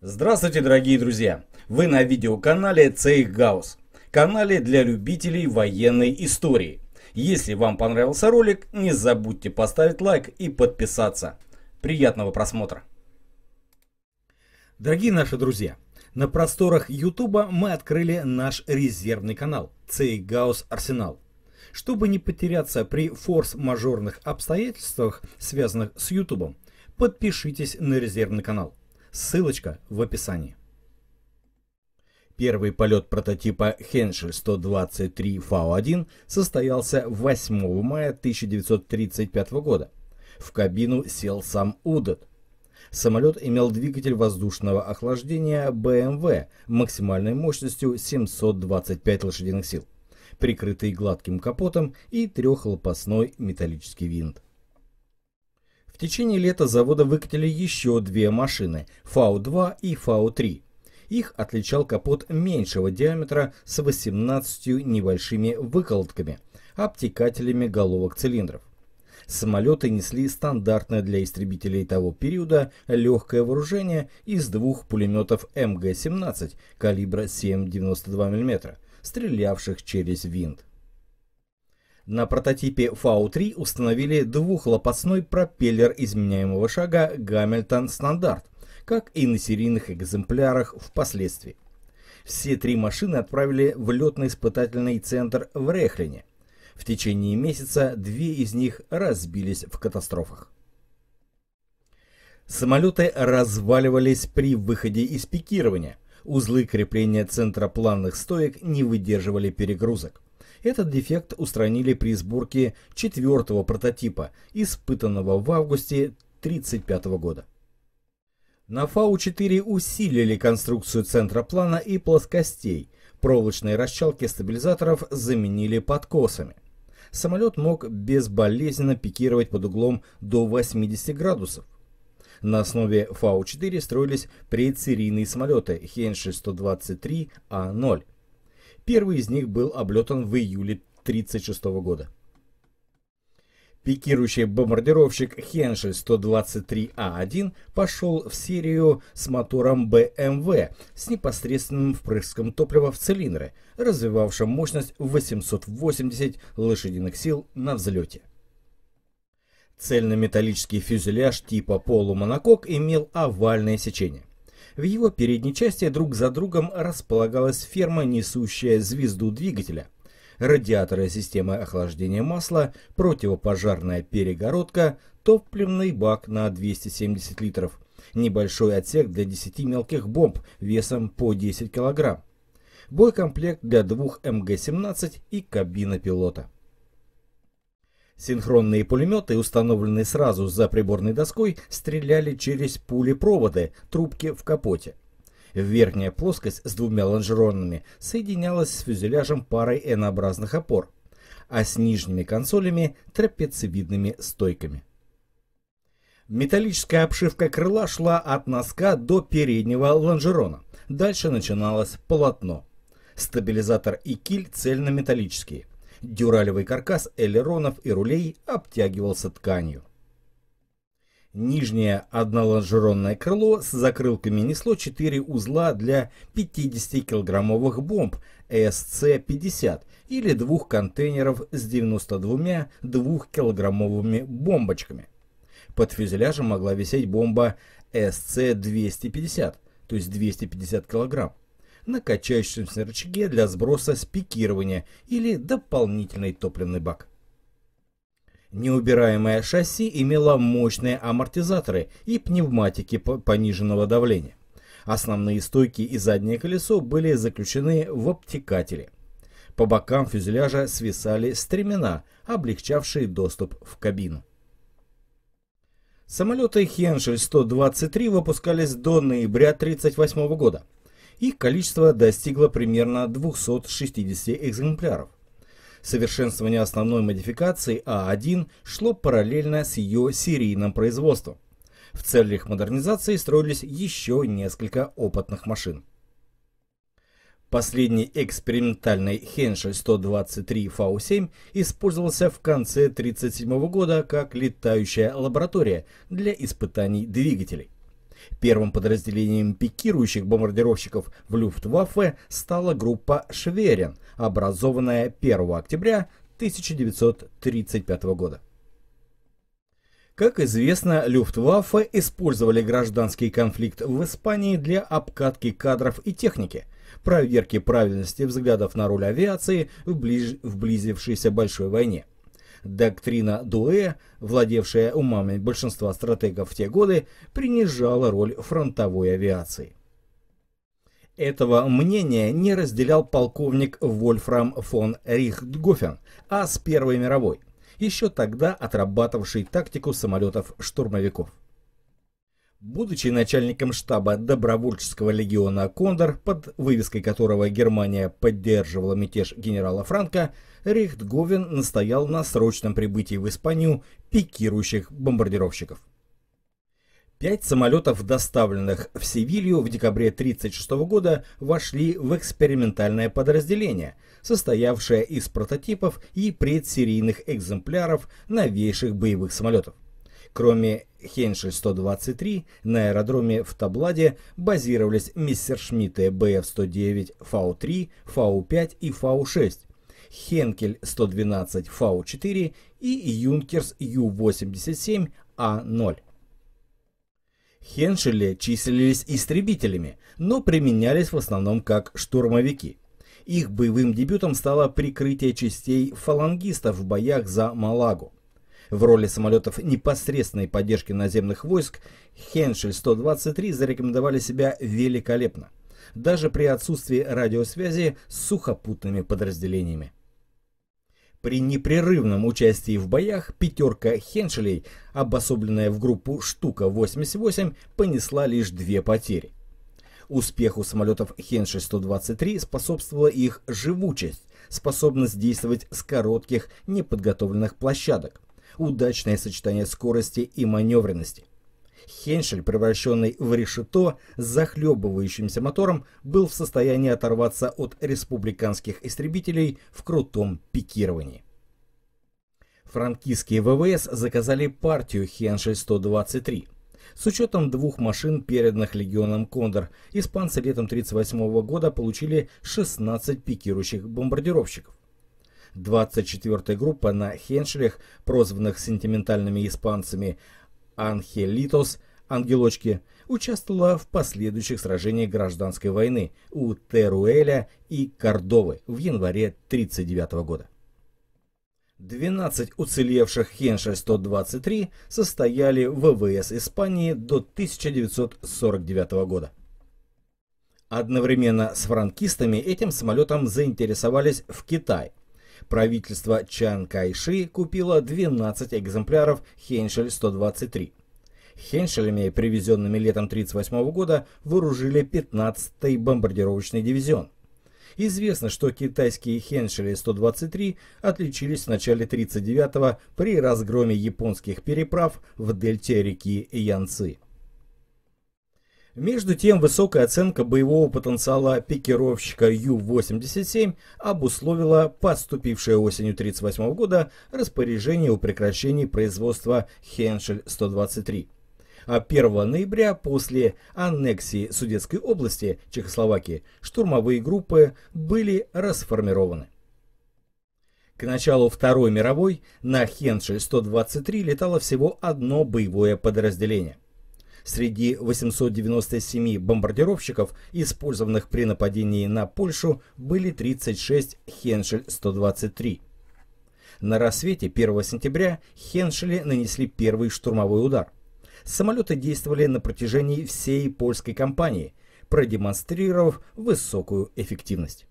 Здравствуйте, дорогие друзья! Вы на видеоканале Цейх Гаус, канале для любителей военной истории. Если вам понравился ролик, не забудьте поставить лайк и подписаться. Приятного просмотра! Дорогие наши друзья, на просторах Ютуба мы открыли наш резервный канал Цейх Гаус Арсенал. Чтобы не потеряться при форс-мажорных обстоятельствах, связанных с Ютубом, подпишитесь на резервный канал. Ссылочка в описании. Первый полет прототипа Хеншель 123 Фау-1 состоялся 8 мая 1935 года. В кабину сел сам Удет. Самолет имел двигатель воздушного охлаждения BMW эм максимальной мощностью 725 лошадиных сил, прикрытый гладким капотом и трехлопастной металлический винт. В течение лета завода выкатили еще две машины – Фау-2 и Фау-3. Их отличал капот меньшего диаметра с 18 небольшими выколотками, обтекателями головок цилиндров. Самолеты несли стандартное для истребителей того периода легкое вооружение из двух пулеметов МГ-17 калибра 7,92 мм, стрелявших через винт. На прототипе V3 установили двухлопастной пропеллер изменяемого шага Гамильтон Стандарт, как и на серийных экземплярах впоследствии. Все три машины отправили в летно-испытательный центр в Рехлине. В течение месяца две из них разбились в катастрофах. Самолеты разваливались при выходе из пикирования. Узлы крепления центра плавных стоек не выдерживали перегрузок. Этот дефект устранили при сборке четвертого прототипа, испытанного в августе 1935 года. На ФАУ-4 усилили конструкцию центра плана и плоскостей. Проволочные расчалки стабилизаторов заменили подкосами. Самолет мог безболезненно пикировать под углом до 80 градусов. На основе ФАУ-4 строились предсерийные самолеты Хенши 123А0. Первый из них был облетан в июле 1936 года. Пикирующий бомбардировщик Хеншель 123А1 а пошел в серию с мотором BMW эм с непосредственным впрыском топлива в цилиндры, развивавшим мощность 880 лошадиных сил на взлете. Цельнометаллический фюзеляж типа полумонокок имел овальное сечение. В его передней части друг за другом располагалась ферма, несущая звезду двигателя, радиаторы системы охлаждения масла, противопожарная перегородка, топливный бак на 270 литров, небольшой отсек для 10 мелких бомб весом по 10 килограмм, боекомплект для двух МГ-17 и кабина пилота. Синхронные пулеметы, установленные сразу за приборной доской, стреляли через пули-проводы, трубки в капоте. Верхняя плоскость с двумя лонжеронами соединялась с фюзеляжем парой N-образных опор, а с нижними консолями – трапециевидными стойками. Металлическая обшивка крыла шла от носка до переднего лонжерона. Дальше начиналось полотно. Стабилизатор и киль цельнометаллические. Дюралевый каркас элеронов и рулей обтягивался тканью. Нижнее однолонжеронное крыло с закрылками несло 4 узла для 50-килограммовых бомб СЦ-50 или двух контейнеров с 92 2-килограммовыми бомбочками. Под фюзеляжем могла висеть бомба СЦ-250, то есть 250 килограмм на качающемся рычаге для сброса с пикирования или дополнительный топливный бак. Неубираемое шасси имело мощные амортизаторы и пневматики пониженного давления. Основные стойки и заднее колесо были заключены в обтекатели. По бокам фюзеляжа свисали стремена, облегчавшие доступ в кабину. Самолеты Хеншель 123 выпускались до ноября 1938 года. Их количество достигло примерно 260 экземпляров. Совершенствование основной модификации А1 шло параллельно с ее серийным производством. В целях модернизации строились еще несколько опытных машин. Последний экспериментальный Хеншель 123 V7 использовался в конце 1937 года как летающая лаборатория для испытаний двигателей. Первым подразделением пикирующих бомбардировщиков в Люфтваффе стала группа Шверен, образованная 1 октября 1935 года. Как известно, Люфтваффе использовали гражданский конфликт в Испании для обкатки кадров и техники, проверки правильности взглядов на роль авиации в, ближ... в близившейся большой войне – Доктрина Дуэ, владевшая умами большинства стратегов в те годы, принижала роль фронтовой авиации. Этого мнения не разделял полковник Вольфрам фон Рихтгофен, а с Первой мировой, еще тогда отрабатывавший тактику самолетов-штурмовиков. Будучи начальником штаба добровольческого легиона «Кондор», под вывеской которого Германия поддерживала мятеж генерала Франка, Рейхтговен настоял на срочном прибытии в Испанию пикирующих бомбардировщиков. Пять самолетов, доставленных в Севилью в декабре 1936 года, вошли в экспериментальное подразделение, состоявшее из прототипов и предсерийных экземпляров новейших боевых самолетов. Кроме Хеншель-123 на аэродроме в Табладе базировались Мессершмитты БФ-109, Фау-3, Фау-5 и Фау-6, Хенкель-112 Фау-4 и Юнкерс Ю-87А0. Хеншели числились истребителями, но применялись в основном как штурмовики. Их боевым дебютом стало прикрытие частей фалангистов в боях за Малагу. В роли самолетов непосредственной поддержки наземных войск Хеншель-123 зарекомендовали себя великолепно, даже при отсутствии радиосвязи с сухопутными подразделениями. При непрерывном участии в боях пятерка Хеншелей, обособленная в группу «Штука-88», понесла лишь две потери. Успеху самолетов Хеншель-123 способствовала их живучесть, способность действовать с коротких, неподготовленных площадок удачное сочетание скорости и маневренности. Хеншель, превращенный в решето с захлебывающимся мотором, был в состоянии оторваться от республиканских истребителей в крутом пикировании. Франкистские ВВС заказали партию Хеншель-123. С учетом двух машин, переданных легионом «Кондор», испанцы летом 1938 года получили 16 пикирующих бомбардировщиков. 24-я группа на хеншелях, прозванных сентиментальными испанцами «Анхелитос», «Ангелочки», участвовала в последующих сражениях гражданской войны у Теруэля и Кордовы в январе 1939 года. 12 уцелевших Хеншель-123 состояли в ВВС Испании до 1949 года. Одновременно с франкистами этим самолетом заинтересовались в Китае, Правительство Чан Кайши купило 12 экземпляров Хеншель-123. Хеншелями, привезенными летом 1938 года, вооружили 15-й бомбардировочный дивизион. Известно, что китайские Хеншели-123 отличились в начале 1939-го при разгроме японских переправ в дельте реки Янцзы. Между тем, высокая оценка боевого потенциала пикировщика Ю-87 обусловила поступившее осенью 1938 года распоряжение о прекращении производства Хеншель-123. А 1 ноября после аннексии Судетской области Чехословакии штурмовые группы были расформированы. К началу Второй мировой на Хеншель-123 летало всего одно боевое подразделение – Среди 897 бомбардировщиков, использованных при нападении на Польшу, были 36 «Хеншель-123». На рассвете 1 сентября «Хеншели» нанесли первый штурмовой удар. Самолеты действовали на протяжении всей польской кампании, продемонстрировав высокую эффективность.